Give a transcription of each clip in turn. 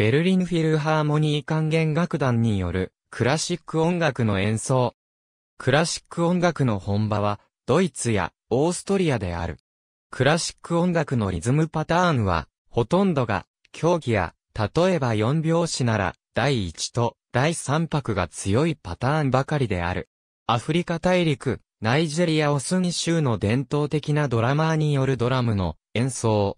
ベルリンフィルハーモニー管弦楽団によるクラシック音楽の演奏。クラシック音楽の本場はドイツやオーストリアである。クラシック音楽のリズムパターンはほとんどが競技や例えば4拍子なら第1と第3拍が強いパターンばかりである。アフリカ大陸、ナイジェリアオスニ州の伝統的なドラマーによるドラムの演奏。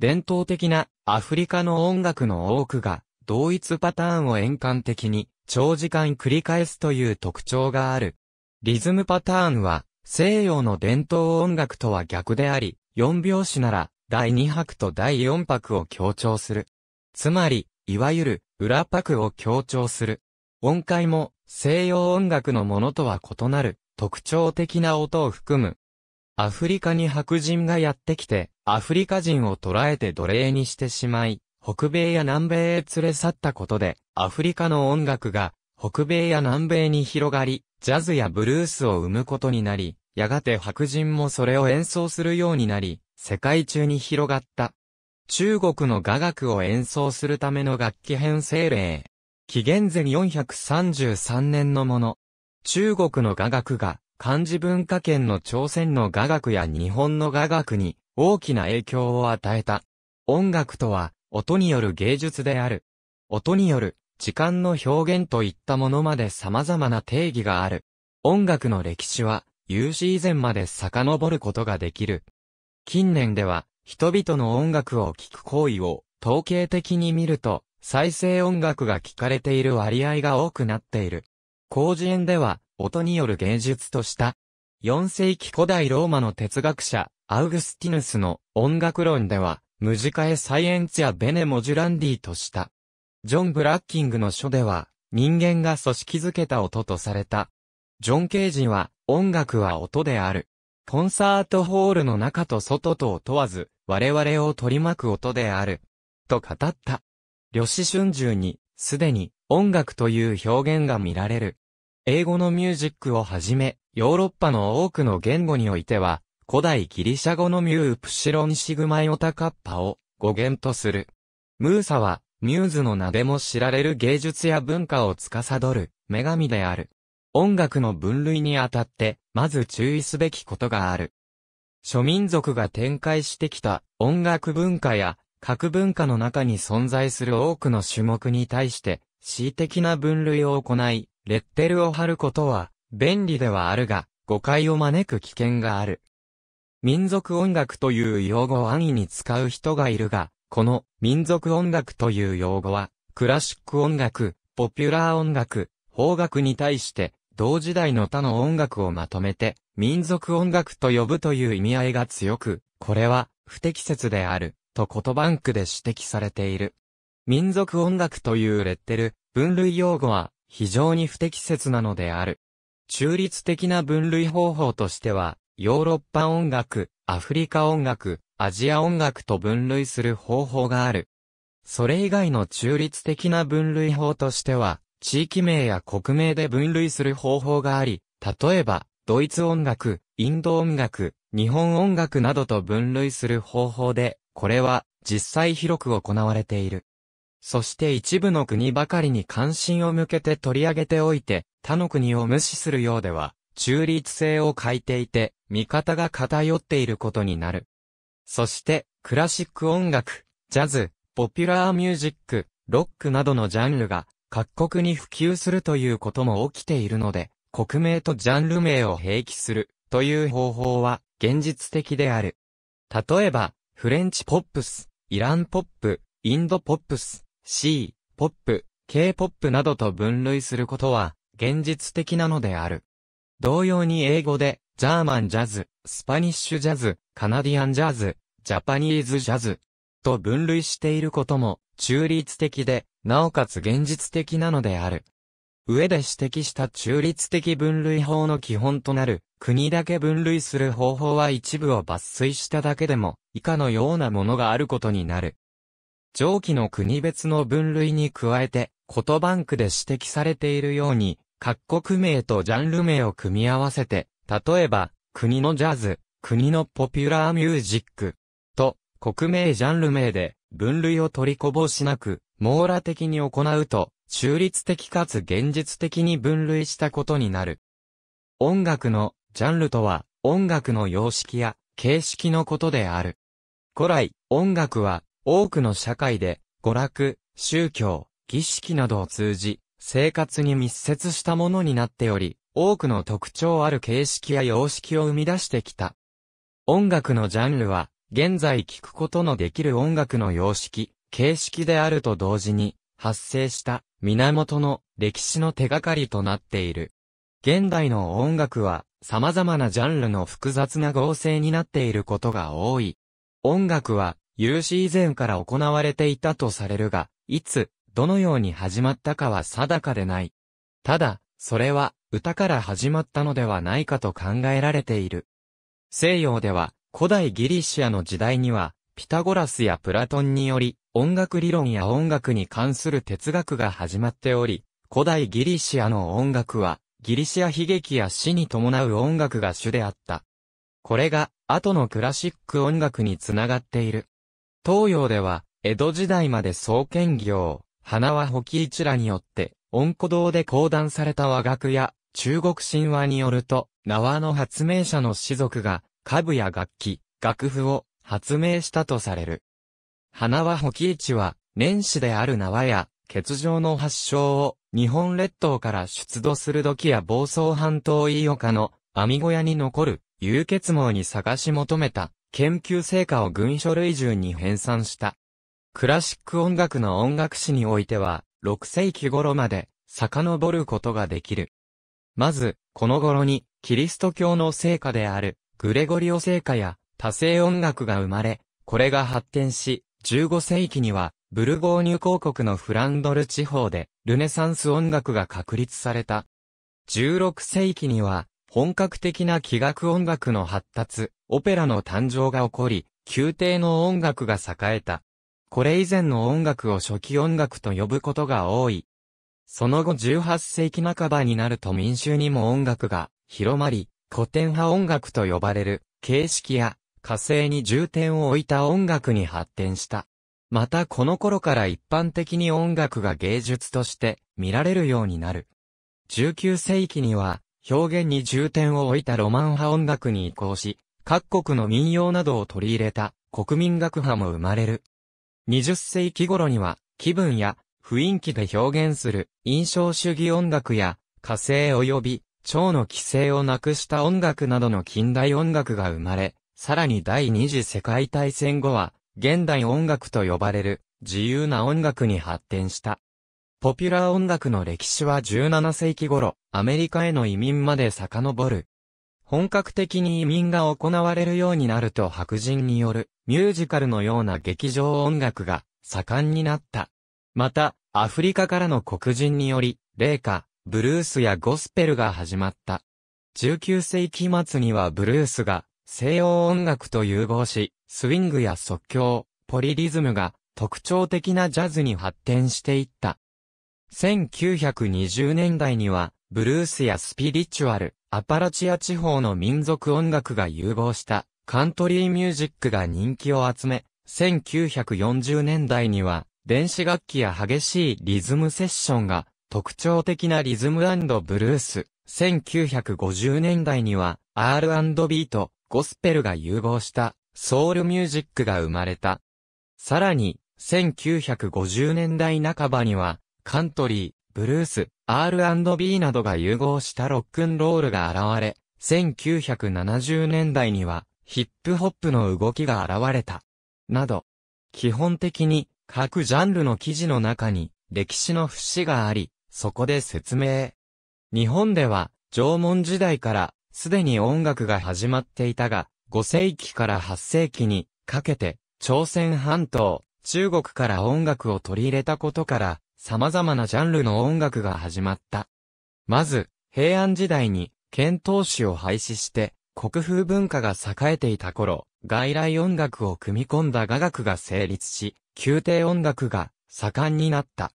伝統的なアフリカの音楽の多くが、同一パターンを円環的に、長時間繰り返すという特徴がある。リズムパターンは、西洋の伝統音楽とは逆であり、4拍子なら、第2拍と第4拍を強調する。つまり、いわゆる、裏拍を強調する。音階も、西洋音楽のものとは異なる、特徴的な音を含む、アフリカに白人がやってきて、アフリカ人を捕らえて奴隷にしてしまい、北米や南米へ連れ去ったことで、アフリカの音楽が、北米や南米に広がり、ジャズやブルースを生むことになり、やがて白人もそれを演奏するようになり、世界中に広がった。中国の雅楽を演奏するための楽器編成令。紀元前433年のもの。中国の雅楽が漢字文化圏の朝鮮の雅楽や日本の雅楽に大きな影響を与えた。音楽とは、音による芸術である。音による、時間の表現といったものまで様々な定義がある。音楽の歴史は、有史以前まで遡ることができる。近年では、人々の音楽を聴く行為を、統計的に見ると、再生音楽が聴かれている割合が多くなっている。工事園では、音による芸術とした。4世紀古代ローマの哲学者、アウグスティヌスの音楽論では、ムジカエサイエンツやベネモジュランディとした。ジョン・ブラッキングの書では、人間が組織づけた音とされた。ジョン・ケージは、音楽は音である。コンサートホールの中と外とを問わず、我々を取り巻く音である。と語った。旅史春秋に、すでに、音楽という表現が見られる。英語のミュージックをはじめ、ヨーロッパの多くの言語においては、古代ギリシャ語のミュープシロンシグマイオタカッパを語源とする。ムーサは、ミューズの名でも知られる芸術や文化を司る女神である。音楽の分類にあたって、まず注意すべきことがある。諸民族が展開してきた音楽文化や各文化の中に存在する多くの種目に対して、恣意的な分類を行い、レッテルを貼ることは、便利ではあるが、誤解を招く危険がある。民族音楽という用語を安易に使う人がいるが、この民族音楽という用語は、クラシック音楽、ポピュラー音楽、邦楽に対して、同時代の他の音楽をまとめて、民族音楽と呼ぶという意味合いが強く、これは不適切である、と言葉ンクで指摘されている。民族音楽というレッテル、分類用語は、非常に不適切なのである。中立的な分類方法としては、ヨーロッパ音楽、アフリカ音楽、アジア音楽と分類する方法がある。それ以外の中立的な分類法としては、地域名や国名で分類する方法があり、例えば、ドイツ音楽、インド音楽、日本音楽などと分類する方法で、これは実際広く行われている。そして一部の国ばかりに関心を向けて取り上げておいて、他の国を無視するようでは、中立性を欠いていて、見方が偏っていることになる。そして、クラシック音楽、ジャズ、ポピュラーミュージック、ロックなどのジャンルが、各国に普及するということも起きているので、国名とジャンル名を併記する、という方法は、現実的である。例えば、フレンチポップス、イランポップ、インドポップス、C、ポップ、K-POP などと分類することは、現実的なのである。同様に英語で、ジャーマンジャズ、スパニッシュジャズ、カナディアンジャズ、ジャパニーズジャズ、と分類していることも、中立的で、なおかつ現実的なのである。上で指摘した中立的分類法の基本となる、国だけ分類する方法は一部を抜粋しただけでも、以下のようなものがあることになる。上記の国別の分類に加えて、コトバンクで指摘されているように、各国名とジャンル名を組み合わせて、例えば、国のジャズ、国のポピュラーミュージック、と、国名ジャンル名で、分類を取りこぼしなく、網羅的に行うと、中立的かつ現実的に分類したことになる。音楽のジャンルとは、音楽の様式や形式のことである。古来、音楽は多くの社会で、娯楽、宗教、儀式などを通じ、生活に密接したものになっており、多くの特徴ある形式や様式を生み出してきた。音楽のジャンルは、現在聴くことのできる音楽の様式、形式であると同時に、発生した源の歴史の手がかりとなっている。現代の音楽は様々なジャンルの複雑な合成になっていることが多い。音楽は有史以前から行われていたとされるが、いつ、どのように始まったかは定かでない。ただ、それは、歌から始まったのではないかと考えられている。西洋では、古代ギリシアの時代には、ピタゴラスやプラトンにより、音楽理論や音楽に関する哲学が始まっており、古代ギリシアの音楽は、ギリシア悲劇や死に伴う音楽が主であった。これが、後のクラシック音楽につながっている。東洋では、江戸時代まで創建業、花は保木一らによって、温古堂で講談された和楽や、中国神話によると、縄の発明者の士族が、家具や楽器、楽譜を発明したとされる。花は保木一は、年始である縄や、欠場の発祥を、日本列島から出土する土器や房総半島飯岡の、網小屋に残る、有血網に探し求めた、研究成果を軍書類順に編纂した。クラシック音楽の音楽史においては、6世紀頃まで遡ることができる。まず、この頃に、キリスト教の聖歌である、グレゴリオ聖歌や、多声音楽が生まれ、これが発展し、15世紀には、ブルゴーニュ公国のフランドル地方で、ルネサンス音楽が確立された。16世紀には、本格的な器楽音楽の発達、オペラの誕生が起こり、宮廷の音楽が栄えた。これ以前の音楽を初期音楽と呼ぶことが多い。その後18世紀半ばになると民衆にも音楽が広まり、古典派音楽と呼ばれる形式や火星に重点を置いた音楽に発展した。またこの頃から一般的に音楽が芸術として見られるようになる。19世紀には表現に重点を置いたロマン派音楽に移行し、各国の民謡などを取り入れた国民楽派も生まれる。20世紀頃には気分や雰囲気で表現する印象主義音楽や火星及び蝶の規制をなくした音楽などの近代音楽が生まれ、さらに第二次世界大戦後は現代音楽と呼ばれる自由な音楽に発展した。ポピュラー音楽の歴史は17世紀頃、アメリカへの移民まで遡る。本格的に移民が行われるようになると白人によるミュージカルのような劇場音楽が盛んになった。また、アフリカからの黒人により、霊歌、ブルースやゴスペルが始まった。19世紀末にはブルースが西洋音楽と融合し、スウィングや即興、ポリリズムが特徴的なジャズに発展していった。1920年代には、ブルースやスピリチュアル、アパラチア地方の民族音楽が融合したカントリーミュージックが人気を集め、1940年代には電子楽器や激しいリズムセッションが特徴的なリズムブルース。1950年代には R&B とゴスペルが融合したソウルミュージックが生まれた。さらに、1950年代半ばにはカントリー、ブルース、R&B などが融合したロックンロールが現れ、1970年代にはヒップホップの動きが現れた。など、基本的に各ジャンルの記事の中に歴史の節があり、そこで説明。日本では縄文時代からすでに音楽が始まっていたが、5世紀から8世紀にかけて朝鮮半島、中国から音楽を取り入れたことから、様々なジャンルの音楽が始まった。まず、平安時代に、遣唐使を廃止して、国風文化が栄えていた頃、外来音楽を組み込んだ雅楽が成立し、宮廷音楽が盛んになった。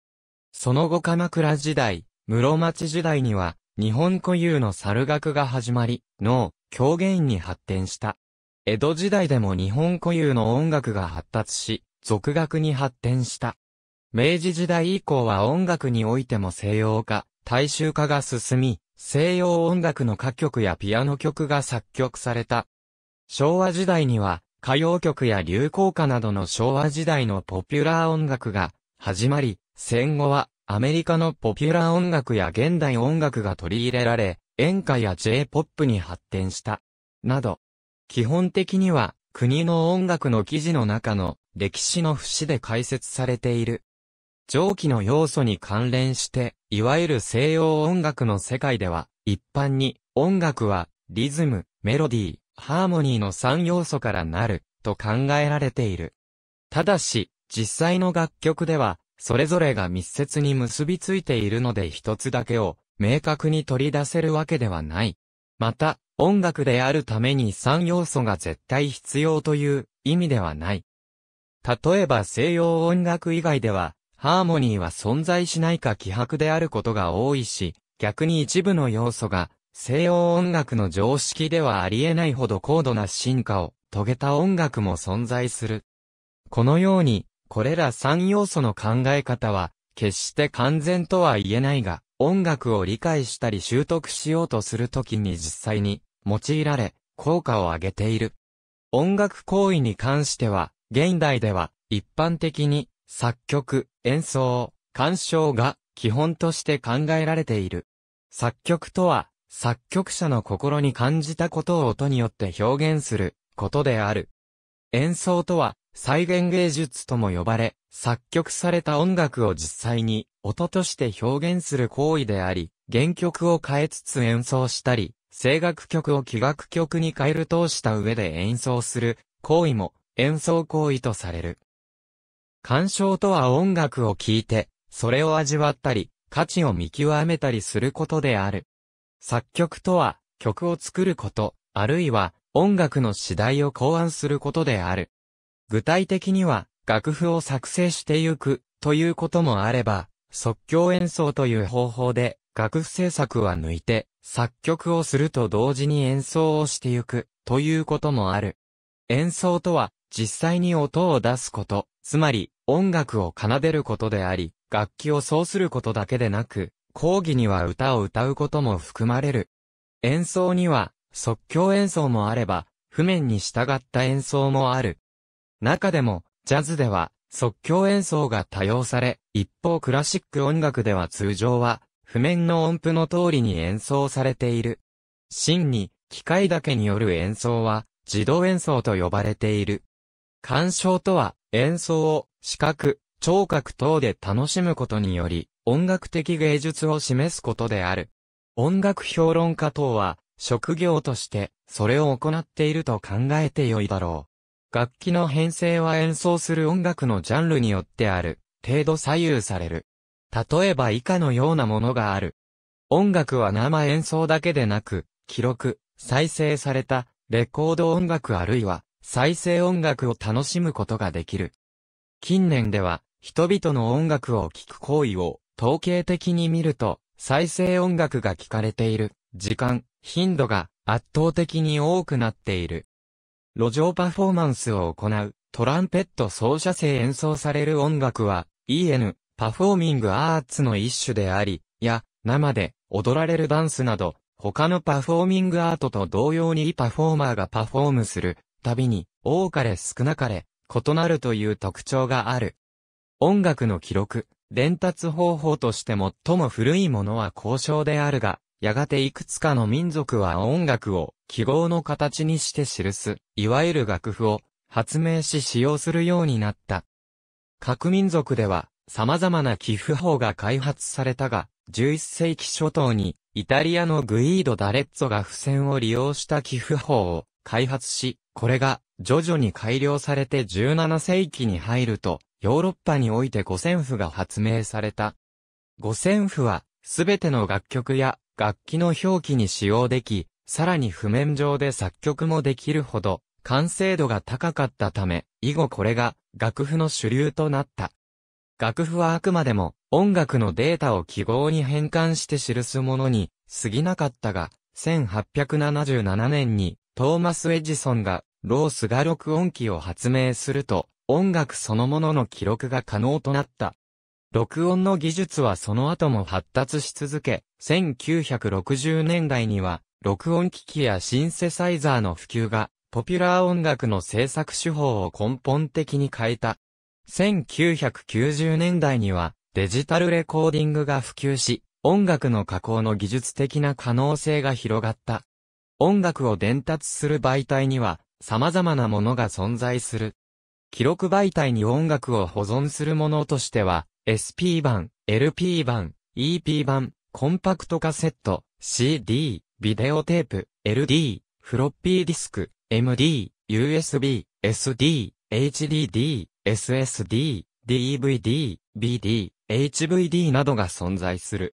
その後鎌倉時代、室町時代には、日本固有の猿楽が始まり、脳、狂言に発展した。江戸時代でも日本固有の音楽が発達し、俗楽に発展した。明治時代以降は音楽においても西洋化、大衆化が進み、西洋音楽の歌曲やピアノ曲が作曲された。昭和時代には、歌謡曲や流行歌などの昭和時代のポピュラー音楽が始まり、戦後はアメリカのポピュラー音楽や現代音楽が取り入れられ、演歌や J-POP に発展した。など、基本的には国の音楽の記事の中の歴史の節で解説されている。上記の要素に関連して、いわゆる西洋音楽の世界では、一般に、音楽は、リズム、メロディー、ハーモニーの3要素からなる、と考えられている。ただし、実際の楽曲では、それぞれが密接に結びついているので一つだけを、明確に取り出せるわけではない。また、音楽であるために3要素が絶対必要という意味ではない。例えば西洋音楽以外では、ハーモニーは存在しないか希薄であることが多いし、逆に一部の要素が、西洋音楽の常識ではありえないほど高度な進化を遂げた音楽も存在する。このように、これら3要素の考え方は、決して完全とは言えないが、音楽を理解したり習得しようとするときに実際に用いられ、効果を上げている。音楽行為に関しては、現代では一般的に作曲、演奏、鑑賞が基本として考えられている。作曲とは、作曲者の心に感じたことを音によって表現することである。演奏とは、再現芸術とも呼ばれ、作曲された音楽を実際に音として表現する行為であり、原曲を変えつつ演奏したり、声楽曲を器楽曲に変えるとした上で演奏する行為も演奏行為とされる。鑑賞とは音楽を聴いて、それを味わったり、価値を見極めたりすることである。作曲とは、曲を作ること、あるいは、音楽の次第を考案することである。具体的には、楽譜を作成してゆく、ということもあれば、即興演奏という方法で、楽譜制作は抜いて、作曲をすると同時に演奏をしてゆく、ということもある。演奏とは、実際に音を出すこと、つまり、音楽を奏でることであり、楽器を奏することだけでなく、講義には歌を歌うことも含まれる。演奏には、即興演奏もあれば、譜面に従った演奏もある。中でも、ジャズでは、即興演奏が多用され、一方クラシック音楽では通常は、譜面の音符の通りに演奏されている。真に、機械だけによる演奏は、自動演奏と呼ばれている。鑑賞とは、演奏を視覚、聴覚等で楽しむことにより、音楽的芸術を示すことである。音楽評論家等は、職業として、それを行っていると考えてよいだろう。楽器の編成は演奏する音楽のジャンルによってある、程度左右される。例えば以下のようなものがある。音楽は生演奏だけでなく、記録、再生された、レコード音楽あるいは、再生音楽を楽しむことができる。近年では、人々の音楽を聴く行為を、統計的に見ると、再生音楽が聴かれている、時間、頻度が圧倒的に多くなっている。路上パフォーマンスを行う、トランペット奏者生演奏される音楽は、EN、パフォーミングアーツの一種であり、や、生で踊られるダンスなど、他のパフォーミングアートと同様にパフォーマーがパフォームする、たびに、多かれ少なかれ、異なるという特徴がある。音楽の記録、伝達方法として最も古いものは交渉であるが、やがていくつかの民族は音楽を記号の形にして記す、いわゆる楽譜を発明し使用するようになった。各民族では様々な寄付法が開発されたが、11世紀初頭にイタリアのグイード・ダレッツォが付箋を利用した寄付法を開発し、これが徐々に改良されて17世紀に入ると、ヨーロッパにおいて五線譜が発明された。五線譜は、すべての楽曲や楽器の表記に使用でき、さらに譜面上で作曲もできるほど、完成度が高かったため、以後これが楽譜の主流となった。楽譜はあくまでも音楽のデータを記号に変換して記すものに過ぎなかったが、1877年にトーマス・エジソンがロースが録音機を発明すると、音楽そのものの記録が可能となった。録音の技術はその後も発達し続け、1960年代には、録音機器やシンセサイザーの普及が、ポピュラー音楽の制作手法を根本的に変えた。1990年代には、デジタルレコーディングが普及し、音楽の加工の技術的な可能性が広がった。音楽を伝達する媒体には、様々なものが存在する。記録媒体に音楽を保存するものとしては、SP 版、LP 版、EP 版、コンパクトカセット、CD、ビデオテープ、LD、フロッピーディスク、MD、USB、SD、HDD、SSD、DVD、BD、HVD などが存在する。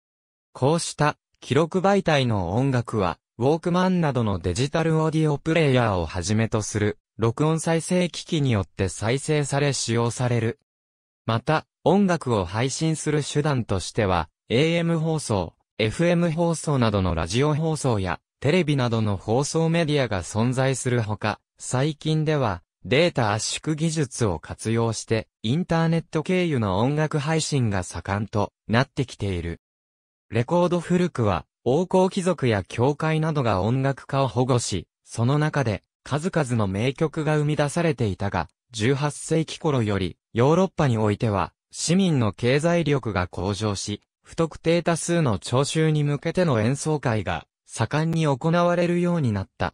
こうした記録媒体の音楽はウォークマンなどのデジタルオーディオプレイヤーをはじめとする、録音再生機器によって再生され使用される。また、音楽を配信する手段としては、AM 放送、FM 放送などのラジオ放送や、テレビなどの放送メディアが存在するほか、最近では、データ圧縮技術を活用して、インターネット経由の音楽配信が盛んとなってきている。レコード古くは、王侯貴族や教会などが音楽家を保護し、その中で数々の名曲が生み出されていたが、18世紀頃よりヨーロッパにおいては市民の経済力が向上し、不特定多数の聴衆に向けての演奏会が盛んに行われるようになった。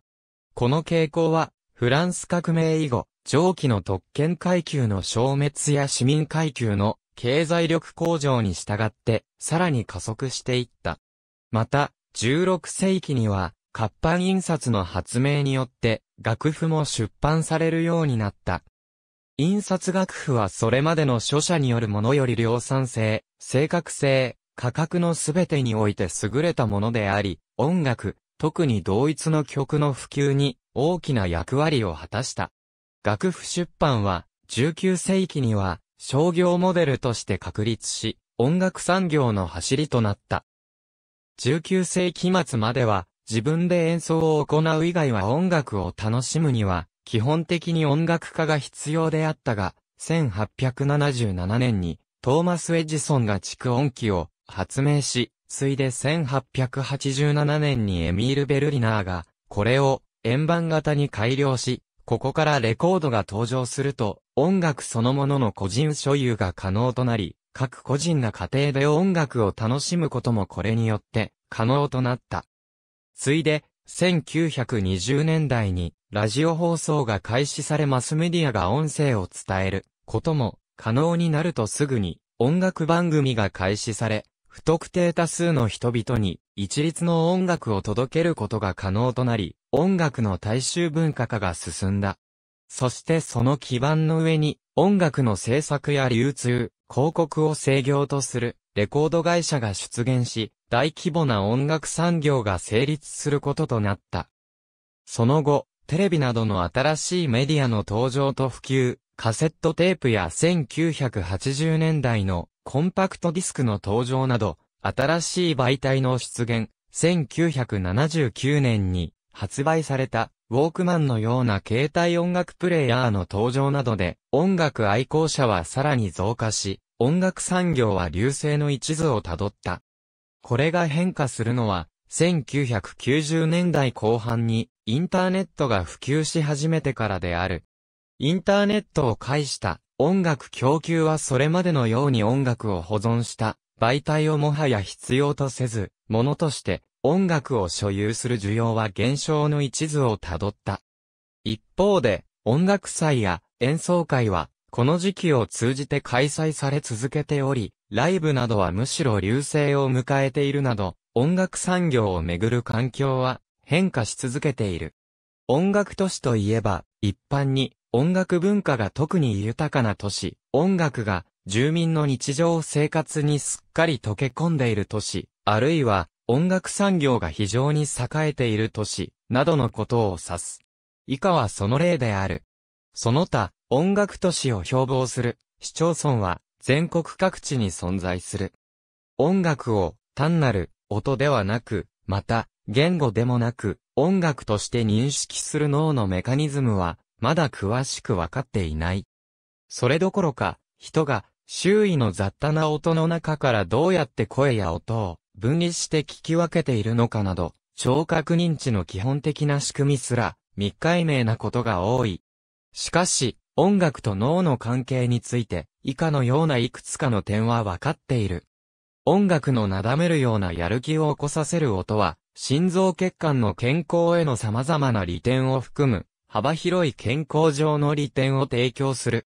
この傾向はフランス革命以後、上記の特権階級の消滅や市民階級の経済力向上に従って、さらに加速していった。また、16世紀には、活版印刷の発明によって、楽譜も出版されるようになった。印刷楽譜はそれまでの著者によるものより量産性、正確性、価格のすべてにおいて優れたものであり、音楽、特に同一の曲の普及に大きな役割を果たした。楽譜出版は19世紀には商業モデルとして確立し、音楽産業の走りとなった。19世紀末までは、自分で演奏を行う以外は音楽を楽しむには、基本的に音楽家が必要であったが、1877年に、トーマス・エジソンが蓄音機を発明し、ついで1887年にエミール・ベルリナーが、これを円盤型に改良し、ここからレコードが登場すると、音楽そのものの個人所有が可能となり、各個人が家庭で音楽を楽しむこともこれによって可能となった。ついで、1920年代にラジオ放送が開始されマスメディアが音声を伝えることも可能になるとすぐに音楽番組が開始され、不特定多数の人々に一律の音楽を届けることが可能となり、音楽の大衆文化化が進んだ。そしてその基盤の上に音楽の制作や流通、広告を制御とするレコード会社が出現し、大規模な音楽産業が成立することとなった。その後、テレビなどの新しいメディアの登場と普及、カセットテープや1980年代のコンパクトディスクの登場など、新しい媒体の出現、1979年に発売されたウォークマンのような携帯音楽プレイヤーの登場などで、音楽愛好者はさらに増加し、音楽産業は流星の一途をたどった。これが変化するのは、1990年代後半にインターネットが普及し始めてからである。インターネットを介した音楽供給はそれまでのように音楽を保存した媒体をもはや必要とせず、ものとして音楽を所有する需要は減少の一途をたどった。一方で、音楽祭や演奏会は、この時期を通じて開催され続けており、ライブなどはむしろ流星を迎えているなど、音楽産業をめぐる環境は変化し続けている。音楽都市といえば、一般に音楽文化が特に豊かな都市、音楽が住民の日常生活にすっかり溶け込んでいる都市、あるいは音楽産業が非常に栄えている都市、などのことを指す。以下はその例である。その他、音楽都市を標榜する市町村は全国各地に存在する。音楽を単なる音ではなく、また言語でもなく音楽として認識する脳のメカニズムはまだ詳しくわかっていない。それどころか人が周囲の雑多な音の中からどうやって声や音を分離して聞き分けているのかなど、聴覚認知の基本的な仕組みすら未解明なことが多い。しかし、音楽と脳の関係について、以下のようないくつかの点は分かっている。音楽のなだめるようなやる気を起こさせる音は、心臓血管の健康への様々な利点を含む、幅広い健康上の利点を提供する。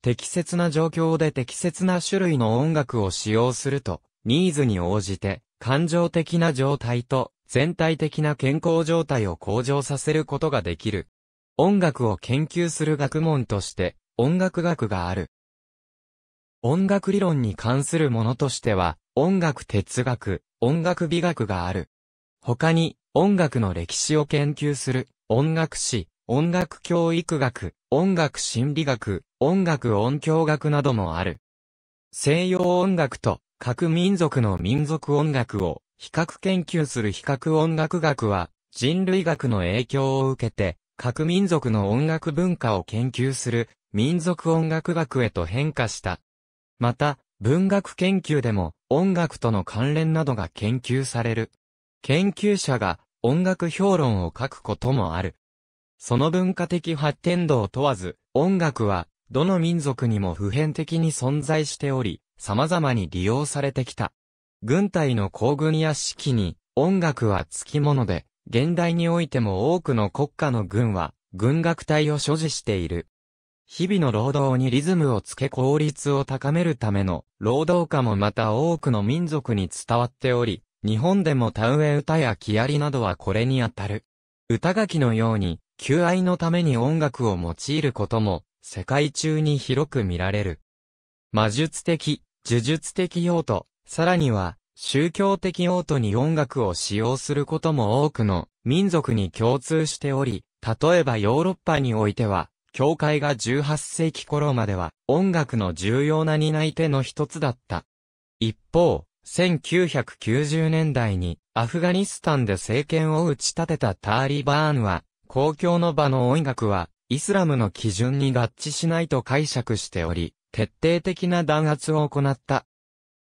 適切な状況で適切な種類の音楽を使用すると、ニーズに応じて、感情的な状態と全体的な健康状態を向上させることができる。音楽を研究する学問として音楽学がある。音楽理論に関するものとしては音楽哲学、音楽美学がある。他に音楽の歴史を研究する音楽史、音楽教育学、音楽心理学、音楽音響学などもある。西洋音楽と各民族の民族音楽を比較研究する比較音楽学は、人類学の影響を受けて、各民族の音楽文化を研究する民族音楽学へと変化した。また、文学研究でも音楽との関連などが研究される。研究者が音楽評論を書くこともある。その文化的発展度を問わず、音楽はどの民族にも普遍的に存在しており、様々に利用されてきた。軍隊の行軍や指揮に音楽は付き物で、現代においても多くの国家の軍は軍楽隊を所持している。日々の労働にリズムをつけ効率を高めるための労働家もまた多くの民族に伝わっており、日本でも田植え歌や木槍などはこれにあたる。歌書きのように、求愛のために音楽を用いることも、世界中に広く見られる。魔術的、呪術的用途、さらには、宗教的用途に音楽を使用することも多くの民族に共通しており、例えばヨーロッパにおいては、教会が18世紀頃までは音楽の重要な担い手の一つだった。一方、1990年代にアフガニスタンで政権を打ち立てたターリバーンは、公共の場の音楽はイスラムの基準に合致しないと解釈しており、徹底的な弾圧を行った。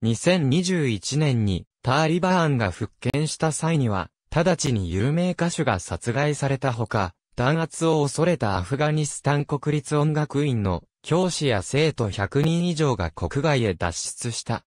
2021年にターリバーンが復権した際には、直ちに有名歌手が殺害されたほか、弾圧を恐れたアフガニスタン国立音楽院の教師や生徒100人以上が国外へ脱出した。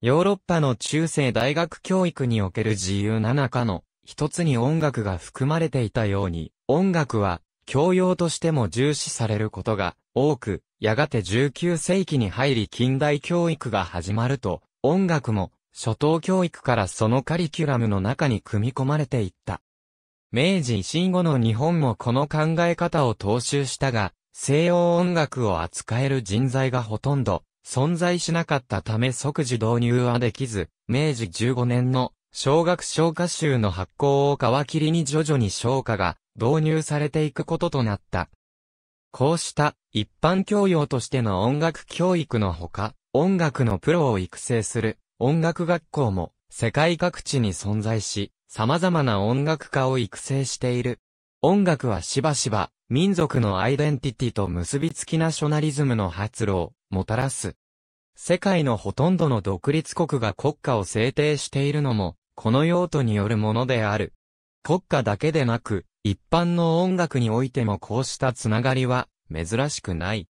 ヨーロッパの中世大学教育における自由な中の一つに音楽が含まれていたように、音楽は教養としても重視されることが多く、やがて19世紀に入り近代教育が始まると、音楽も初等教育からそのカリキュラムの中に組み込まれていった。明治維新後の日本もこの考え方を踏襲したが、西洋音楽を扱える人材がほとんど存在しなかったため即時導入はできず、明治15年の小学小歌集の発行を皮切りに徐々に昇華が導入されていくこととなった。こうした一般教養としての音楽教育のほか、音楽のプロを育成する音楽学校も世界各地に存在し、様々な音楽家を育成している。音楽はしばしば民族のアイデンティティと結びつきナショナリズムの発露をもたらす。世界のほとんどの独立国が国家を制定しているのも、この用途によるものである。国家だけでなく、一般の音楽においてもこうしたつながりは珍しくない。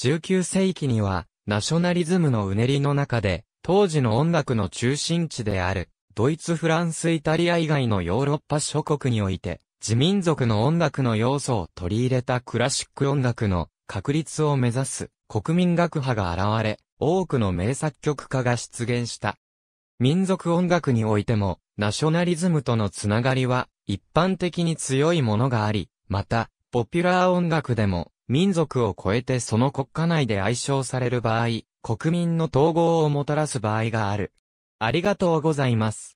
19世紀にはナショナリズムのうねりの中で当時の音楽の中心地であるドイツフランスイタリア以外のヨーロッパ諸国において自民族の音楽の要素を取り入れたクラシック音楽の確立を目指す国民学派が現れ多くの名作曲家が出現した。民族音楽においてもナショナリズムとのつながりは一般的に強いものがあり、また、ポピュラー音楽でも、民族を超えてその国家内で愛称される場合、国民の統合をもたらす場合がある。ありがとうございます。